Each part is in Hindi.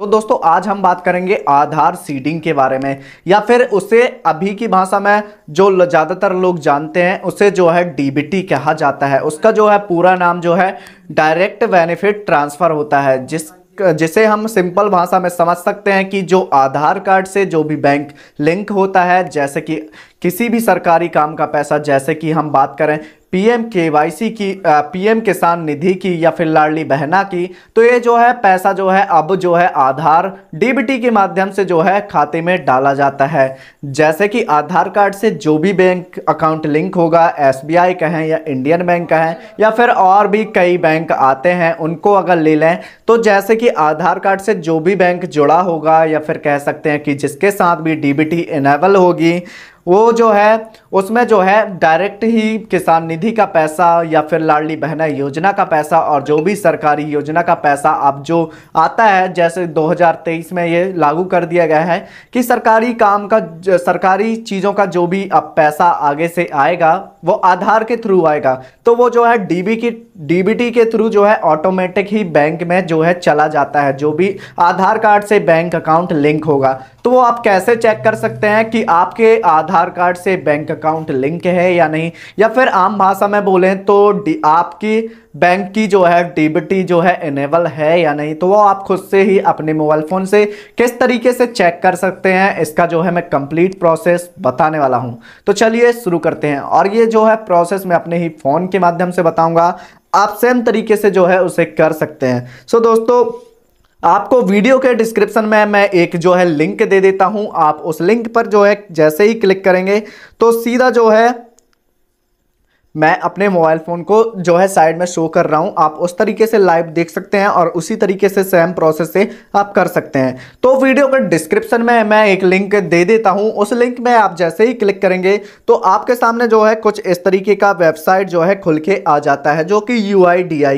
तो दोस्तों आज हम बात करेंगे आधार सीडिंग के बारे में या फिर उसे अभी की भाषा में जो ज़्यादातर लोग जानते हैं उसे जो है डीबीटी कहा जाता है उसका जो है पूरा नाम जो है डायरेक्ट बेनिफिट ट्रांसफ़र होता है जिस जिसे हम सिंपल भाषा में समझ सकते हैं कि जो आधार कार्ड से जो भी बैंक लिंक होता है जैसे कि किसी भी सरकारी काम का पैसा जैसे कि हम बात करें पीएम वाईसी की पीएम किसान निधि की या फिर लाडली बहना की तो ये जो है पैसा जो है अब जो है आधार डीबीटी के माध्यम से जो है खाते में डाला जाता है जैसे कि आधार कार्ड से जो भी बैंक अकाउंट लिंक होगा एसबीआई का है या इंडियन बैंक का या फिर और भी कई बैंक आते हैं उनको अगर ले लें तो जैसे कि आधार कार्ड से जो भी बैंक जुड़ा होगा या फिर कह सकते हैं कि जिसके साथ भी डी इनेबल होगी वो जो है उसमें जो है डायरेक्ट ही किसान निधि का पैसा या फिर लाडली बहना योजना का पैसा और जो भी सरकारी योजना का पैसा आप जो आता है जैसे 2023 में ये लागू कर दिया गया है कि सरकारी काम का सरकारी चीज़ों का जो भी अब पैसा आगे से आएगा वो आधार के थ्रू आएगा तो वो जो है डीबी की डीबीटी के थ्रू जो है ऑटोमेटिक ही बैंक में जो है चला जाता है जो भी आधार कार्ड से बैंक अकाउंट लिंक होगा तो वो आप कैसे चेक कर सकते हैं कि आपके आधार कार्ड से बैंक अकाउंट लिंक है या नहीं या फिर आम भाषा में बोलें तो आपकी बैंक की जो है डीबीटी जो है इनेबल है या नहीं तो वो आप खुद से ही अपने मोबाइल फ़ोन से किस तरीके से चेक कर सकते हैं इसका जो है मैं कंप्लीट प्रोसेस बताने वाला हूं तो चलिए शुरू करते हैं और ये जो है प्रोसेस मैं अपने ही फ़ोन के माध्यम से बताऊँगा आप सेम तरीके से जो है उसे कर सकते हैं सो दोस्तों आपको वीडियो के डिस्क्रिप्शन में मैं एक जो है लिंक दे देता हूं आप उस लिंक पर जो है जैसे ही क्लिक करेंगे तो सीधा जो है मैं अपने मोबाइल फ़ोन को जो है साइड में शो कर रहा हूँ आप उस तरीके से लाइव देख सकते हैं और उसी तरीके से सेम प्रोसेस से आप कर सकते हैं तो वीडियो के डिस्क्रिप्शन में मैं एक लिंक दे देता हूँ उस लिंक में आप जैसे ही क्लिक करेंगे तो आपके सामने जो है कुछ इस तरीके का वेबसाइट जो है खुल के आ जाता है जो कि यू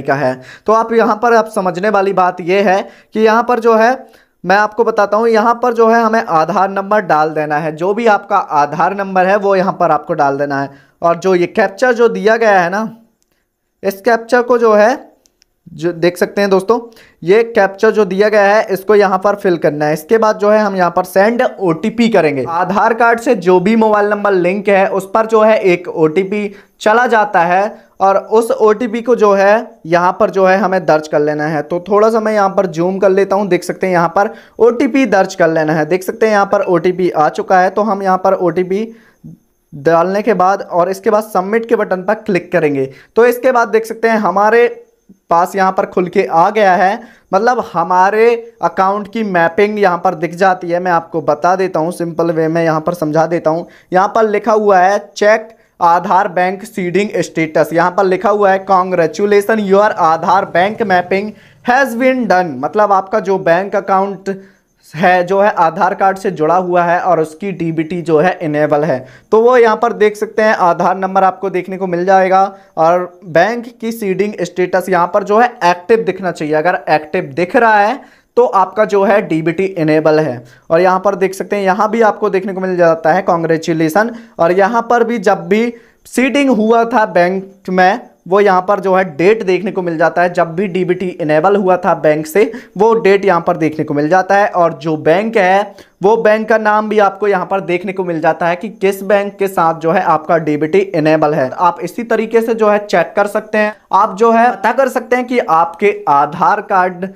का है तो आप यहाँ पर आप समझने वाली बात यह है कि यहाँ पर जो है मैं आपको बताता हूँ यहाँ पर जो है हमें आधार नंबर डाल देना है जो भी आपका आधार नंबर है वो यहाँ पर आपको डाल देना है और जो ये कैप्चर जो दिया गया है ना इस कैप्चर को जो है जो देख सकते हैं दोस्तों ये कैप्चर जो दिया गया है इसको यहाँ पर फिल करना है इसके बाद जो है हम यहाँ पर सेंड ओ करेंगे आधार कार्ड से जो भी मोबाइल नंबर लिंक है उस पर जो है एक ओ चला जाता है और उस ओ को जो है यहाँ पर जो है हमें दर्ज कर लेना है तो थोड़ा सा मैं यहाँ पर जूम कर लेता हूँ देख सकते हैं यहाँ पर ओ दर्ज कर लेना है देख सकते हैं यहाँ पर ओ आ चुका है तो हम यहाँ पर ओ डालने के बाद और इसके बाद सबमिट के बटन पर क्लिक करेंगे तो इसके बाद देख सकते हैं हमारे पास यहाँ पर खुल के आ गया है मतलब हमारे अकाउंट की मैपिंग यहाँ पर दिख जाती है मैं आपको बता देता हूँ सिंपल वे में यहाँ पर समझा देता हूँ यहाँ पर लिखा हुआ है check Aadhaar bank seeding status यहाँ पर लिखा हुआ है congratulation your Aadhaar bank mapping has been done मतलब आपका जो बैंक अकाउंट है जो है आधार कार्ड से जुड़ा हुआ है और उसकी डीबीटी जो है इनेबल है तो वो यहाँ पर देख सकते हैं आधार नंबर आपको देखने को मिल जाएगा और बैंक की सीडिंग स्टेटस यहाँ पर जो है एक्टिव दिखना चाहिए अगर एक्टिव दिख रहा है तो आपका जो है डीबीटी इनेबल है और यहाँ पर देख सकते हैं यहाँ भी आपको देखने को मिल जाता है कॉन्ग्रेचुलेसन और यहाँ पर भी जब भी सीडिंग हुआ था बैंक में वो यहाँ पर जो है डेट देखने को मिल जाता है जब भी डीबीटी इनेबल हुआ था बैंक से वो डेट यहाँ पर देखने को मिल जाता है और जो बैंक है वो बैंक का नाम भी आपको यहाँ पर देखने को मिल जाता है कि किस बैंक के साथ जो है आपका डीबीटी इनेबल है आप इसी तरीके से जो है चेक कर सकते हैं आप जो है पता कर सकते हैं कि आपके आधार कार्ड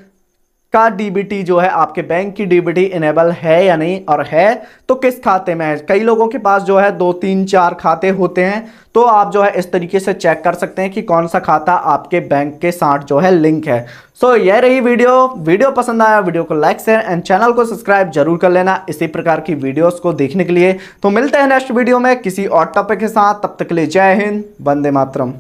का डीबीटी जो है आपके बैंक की डीबीटी इनेबल है या नहीं और है तो किस खाते में है कई लोगों के पास जो है दो तीन चार खाते होते हैं तो आप जो है इस तरीके से चेक कर सकते हैं कि कौन सा खाता आपके बैंक के साथ जो है लिंक है सो so, यह रही वीडियो वीडियो पसंद आया वीडियो को लाइक शेयर एंड चैनल को सब्सक्राइब जरूर कर लेना इसी प्रकार की वीडियोस को देखने के लिए तो मिलते हैं नेक्स्ट वीडियो में किसी और टॉपिक के साथ तब तक के लिए जय हिंद वंदे मातरम